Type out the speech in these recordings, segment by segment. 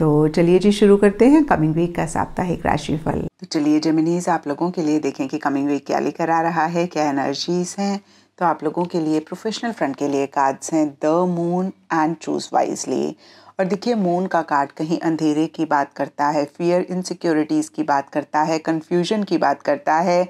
तो चलिए जी शुरू करते हैं कमिंग वीक का साप्ताहिक राशिफल तो चलिए जमीनीज आप लोगों के लिए देखें कि कमिंग वीक क्या लेकर आ रहा है क्या एनर्जीज हैं तो आप लोगों के लिए प्रोफेशनल फ्रंट के लिए कार्ड्स हैं the moon and choose wisely और देखिए मून का कार्ड कहीं अंधेरे की बात करता है फियर इनसिक्योरिटीज़ की बात करता है कन्फ्यूजन की बात करता है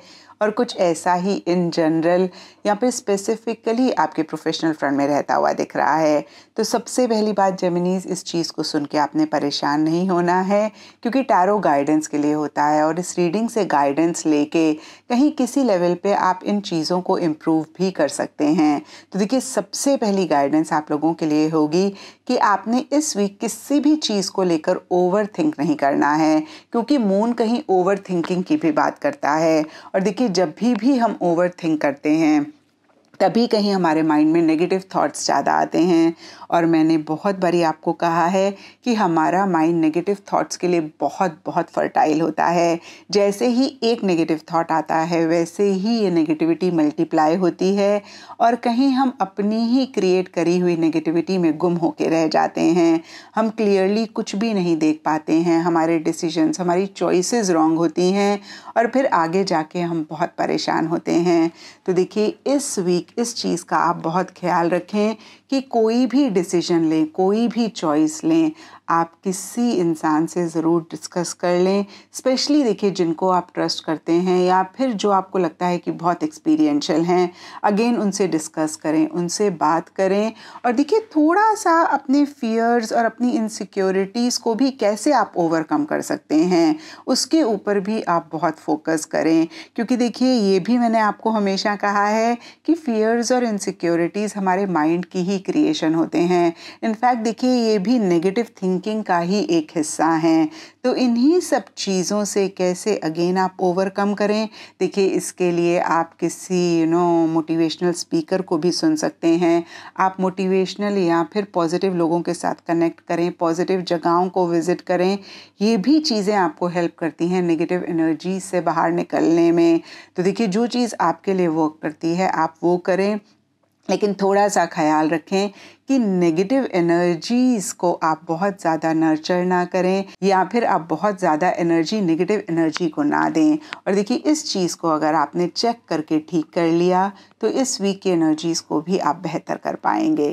और कुछ ऐसा ही इन जनरल या फिर स्पेसिफिकली आपके प्रोफेशनल फ्रंट में रहता हुआ दिख रहा है तो सबसे पहली बात जेमिनीज इस चीज़ को सुन के आपने परेशान नहीं होना है क्योंकि टैरो गाइडेंस के लिए होता है और इस रीडिंग से गाइडेंस लेके कहीं किसी लेवल पे आप इन चीज़ों को इम्प्रूव भी कर सकते हैं तो देखिए सबसे पहली गाइडेंस आप लोगों के लिए होगी कि आपने इस वीक किसी भी चीज़ को लेकर ओवर थिंक नहीं करना है क्योंकि मून कहीं ओवर थिंकिंग की भी बात करता है और देखिए जब भी भी हम ओवर थिंक करते हैं तभी कहीं हमारे माइंड में नेगेटिव थॉट्स ज़्यादा आते हैं और मैंने बहुत बारी आपको कहा है कि हमारा माइंड नेगेटिव थॉट्स के लिए बहुत बहुत फर्टाइल होता है जैसे ही एक नेगेटिव थॉट आता है वैसे ही ये नेगेटिविटी मल्टीप्लाई होती है और कहीं हम अपनी ही क्रिएट करी हुई नेगेटिविटी में गुम होकर रह जाते हैं हम क्लियरली कुछ भी नहीं देख पाते हैं हमारे डिसीजंस हमारी चॉइसेस रॉन्ग होती हैं और फिर आगे जाके हम बहुत परेशान होते हैं तो देखिए इस वीक इस चीज़ का आप बहुत ख्याल रखें कि कोई भी डिसीजन लें कोई भी चॉइस लें आप किसी इंसान से ज़रूर डिस्कस कर लें स्पेशली देखिए जिनको आप ट्रस्ट करते हैं या फिर जो आपको लगता है कि बहुत एक्सपीरियंशल हैं अगेन उनसे डिस्कस करें उनसे बात करें और देखिए थोड़ा सा अपने फियर्स और अपनी इनसिक्योरिटीज़ को भी कैसे आप ओवरकम कर सकते हैं उसके ऊपर भी आप बहुत फोकस करें क्योंकि देखिए ये भी मैंने आपको हमेशा कहा है कि फियर्स और इनसिक्योरिटीज़ हमारे माइंड की ही क्रिएशन होते हैं इनफैक्ट देखिए ये भी नेगेटिव थिंकिंग का ही एक हिस्सा है तो इन्हीं सब चीज़ों से कैसे अगेन आप ओवरकम करें देखिए इसके लिए आप किसी यू नो मोटिवेशनल स्पीकर को भी सुन सकते हैं आप मोटिवेशनल या फिर पॉजिटिव लोगों के साथ कनेक्ट करें पॉजिटिव जगहों को विज़िट करें ये भी चीज़ें आपको हेल्प करती हैं नेगेटिव एनर्जी से बाहर निकलने में तो देखिए जो चीज़ आपके लिए वर्क करती है आप वो करें लेकिन थोड़ा सा ख्याल रखें कि नेगेटिव एनर्जीज को आप बहुत ज़्यादा नर्चर ना करें या फिर आप बहुत ज़्यादा एनर्जी नेगेटिव एनर्जी को ना दें और देखिए इस चीज़ को अगर आपने चेक करके ठीक कर लिया तो इस वीक की एनर्जीज़ को भी आप बेहतर कर पाएंगे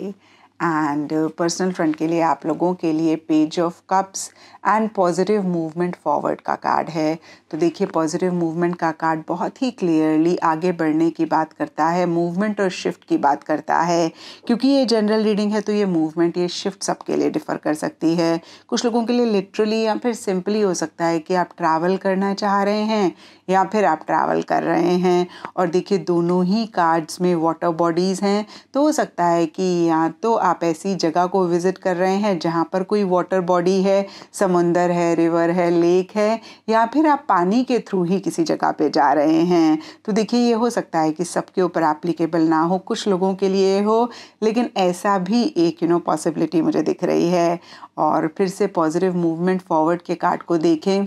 एंड पर्सनल फ्रंट के लिए आप लोगों के लिए page of cups and positive movement forward का कार्ड है तो देखिए पॉजिटिव मूवमेंट का कार्ड बहुत ही क्लियरली आगे बढ़ने की बात करता है मूवमेंट और शिफ्ट की बात करता है क्योंकि ये जनरल रीडिंग है तो ये मूवमेंट ये शिफ्ट सबके लिए डिफ़र कर सकती है कुछ लोगों के लिए लिटरली या फिर सिंपली हो सकता है कि आप ट्रैवल करना चाह रहे हैं या फिर आप ट्रैवल कर रहे हैं और देखिए दोनों ही कार्ड्स में वाटर बॉडीज़ हैं तो हो सकता है कि या तो आप ऐसी जगह को विज़िट कर रहे हैं जहाँ पर कोई वाटर बॉडी है समुंदर है रिवर है लेक है या फिर आप पानी के थ्रू ही किसी जगह पे जा रहे हैं तो देखिए ये हो सकता है कि सबके ऊपर एप्लीकेबल ना हो कुछ लोगों के लिए हो लेकिन ऐसा भी एक यू नो पॉसिबिलिटी मुझे दिख रही है और फिर से पॉजिटिव मूवमेंट फॉरवर्ड के कार्ड को देखें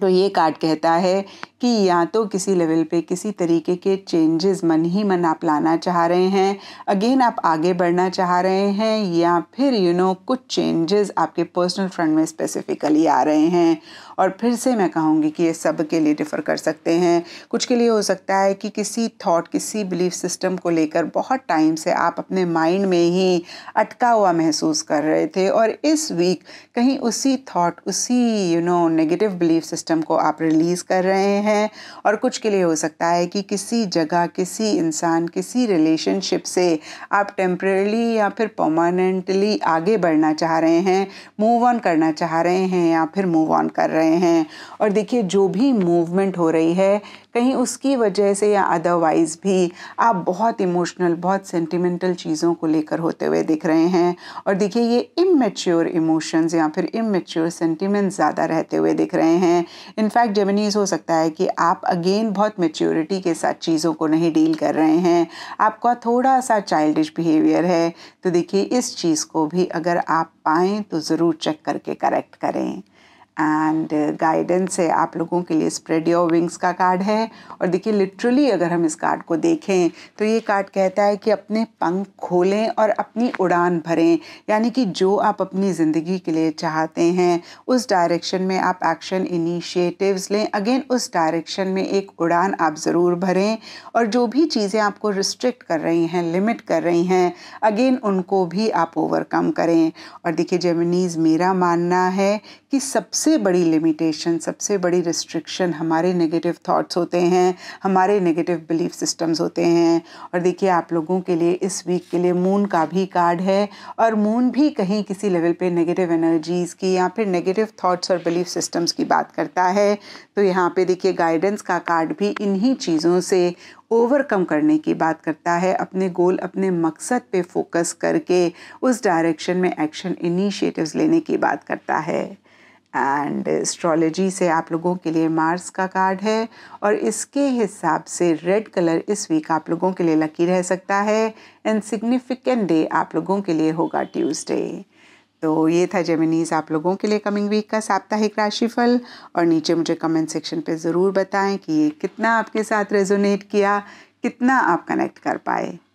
तो ये कार्ड कहता है कि या तो किसी लेवल पे किसी तरीके के चेंजेस मन ही मन आप लाना चाह रहे हैं अगेन आप आगे बढ़ना चाह रहे हैं या फिर यू you नो know, कुछ चेंजेस आपके पर्सनल फ्रंट में स्पेसिफिकली आ रहे हैं और फिर से मैं कहूँगी कि ये सब के लिए डिफ़र कर सकते हैं कुछ के लिए हो सकता है कि किसी थॉट किसी बिलीफ सिस्टम को लेकर बहुत टाइम से आप अपने माइंड में ही अटका हुआ महसूस कर रहे थे और इस वीक कहीं उसी थॉट उसी you know negative belief system को आप रिलीज़ कर रहे हैं है और कुछ के लिए हो सकता है कि किसी जगह किसी इंसान किसी रिलेशनशिप से आप टेम्परेली या फिर परमानेंटली आगे बढ़ना चाह रहे हैं मूव ऑन करना चाह रहे हैं या फिर मूव ऑन कर रहे हैं और देखिए जो भी मूवमेंट हो रही है कहीं उसकी वजह से या अदरवाइज़ भी आप बहुत इमोशनल बहुत सेंटिमेंटल चीज़ों को लेकर होते हुए दिख रहे हैं और देखिए ये इमेच्योर इमोशंस या फिर इमेच्योर सेंटिमेंट्स ज़्यादा रहते हुए दिख रहे हैं इनफैक्ट जेमिनीज हो सकता है कि आप अगेन बहुत मेच्योरिटी के साथ चीज़ों को नहीं डील कर रहे हैं आपका थोड़ा सा चाइल्डिश बिहेवियर है तो देखिए इस चीज़ को भी अगर आप पाएँ तो ज़रूर चेक करके करेक्ट करें एंड गाइडेंस है आप लोगों के लिए स्प्रेड योर विंग्स का कार्ड है और देखिए लिटरली अगर हम इस कार्ड को देखें तो ये कार्ड कहता है कि अपने पंख खोलें और अपनी उड़ान भरें यानी कि जो आप अपनी ज़िंदगी के लिए चाहते हैं उस डायरेक्शन में आप एक्शन इनिशिएटिव्स लें अगेन उस डायरेक्शन में एक उड़ान आप ज़रूर भरें और जो भी चीज़ें आपको रिस्ट्रिक्ट कर रही हैं लिमिट कर रही हैं अगेन उनको भी आप ओवरकम करें और देखिए जेमिनीज़ मेरा मानना है कि सबसे सबसे बड़ी लिमिटेशन सबसे बड़ी रिस्ट्रिक्शन हमारे नेगेटिव थॉट्स होते हैं हमारे नेगेटिव बिलीफ सिस्टम्स होते हैं और देखिए आप लोगों के लिए इस वीक के लिए मून का भी कार्ड है और मून भी कहीं किसी लेवल पे नेगेटिव एनर्जीज़ की या फिर नेगेटिव थॉट्स और बिलीफ सिस्टम्स की बात करता है तो यहाँ पे देखिए गाइडेंस का कार्ड भी इन्हीं चीज़ों से ओवरकम करने की बात करता है अपने गोल अपने मकसद पे फोकस करके उस डायरेक्शन में एक्शन इनिशिएटिव्स लेने की बात करता है एंड एस्ट्रोलॉजी से आप लोगों के लिए मार्स का कार्ड है और इसके हिसाब से रेड कलर इस वीक आप लोगों के लिए लकी रह सकता है एंड सिग्निफिकेंट डे आप लोगों के लिए होगा ट्यूसडे तो ये था जेमिनीज आप लोगों के लिए कमिंग वीक का साप्ताहिक राशिफल और नीचे मुझे कमेंट सेक्शन पे ज़रूर बताएं कि ये कितना आपके साथ रेजोनेट किया कितना आप कनेक्ट कर पाए